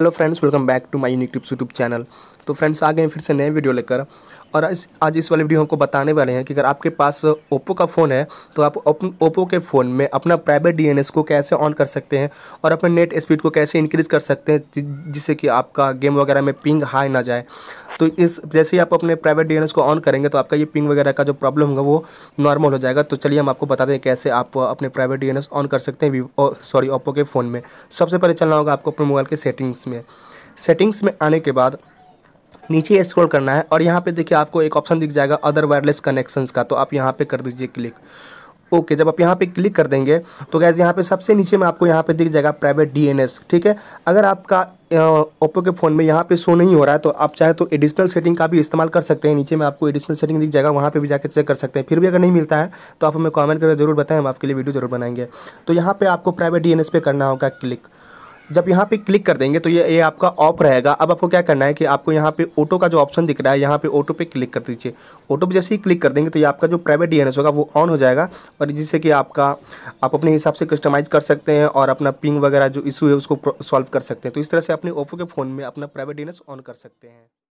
hello friends welcome back to my unique tips YouTube channel तो friends आ गए फिर से नए वीडियो लेकर और आज आज इस वाले वीडियो हमको बताने वाले हैं कि अगर आपके पास ओप्पो का फ़ोन है तो आप ओप्पो के फ़ोन में अपना प्राइवेट डीएनएस को कैसे ऑन कर सकते हैं और अपने नेट स्पीड को कैसे इंक्रीज़ कर सकते हैं जिससे कि आपका गेम वगैरह में पिंग हाई ना जाए तो इस जैसे ही आप अपने प्राइवेट डी को ऑन करेंगे तो आपका ये पिंग वगैरह का जो प्रॉब्लम होगा वो नॉर्मल हो जाएगा तो चलिए हम आपको बता दें कैसे आप अपने प्राइवेट डी ऑन कर सकते हैं सॉरी ओप्पो के फ़ोन में सबसे पहले चलना होगा आपको अपने मोबाइल के सेटिंग्स में सेटिंग्स में आने के बाद नीचे स्क्रॉल करना है और यहाँ पे देखिए आपको एक ऑप्शन दिख जाएगा अदर वायरलेस कनेक्शंस का तो आप यहाँ पे कर दीजिए क्लिक ओके जब आप यहाँ पे क्लिक कर देंगे तो गैज़ यहाँ पे सबसे नीचे में आपको यहाँ पे दिख जाएगा प्राइवेट डीएनएस ठीक है अगर आपका ओप्पो के फ़ोन में यहाँ पे शो नहीं हो रहा है तो आप चाहे तो एडिशनल सेटिंग का भी इस्तेमाल कर सकते हैं नीचे में आपको एडिशनल सेटिंग दिख जाएगा वहाँ पे भी जाकर चेक कर सकते हैं फिर भी अगर नहीं मिलता है तो आप हमें कमेंट करके जरूर बताएं हम आपके लिए वीडियो जरूर बनाएंगे तो यहाँ पे आपको प्राइवेट डी पे करना होगा क्लिक जब यहाँ पे क्लिक कर देंगे तो ये ये आपका ऑफ रहेगा अब आपको क्या करना है कि आपको यहाँ पे ऑटो का जो ऑप्शन दिख रहा है यहाँ पे ऑटो पे क्लिक कर दीजिए ऑटो पे जैसे ही क्लिक कर देंगे तो ये आपका जो प्राइवेट डीएनएस होगा वो ऑन हो जाएगा और जिससे कि आपका आप अपने हिसाब से कस्टमाइज़ कर सकते हैं और अपना पिंग वगैरह जो इशू है उसको सॉल्व कर सकते हैं तो इस तरह से अपने ओप्पो के फ़ोन में अपना प्राइवेट डी ऑन कर सकते हैं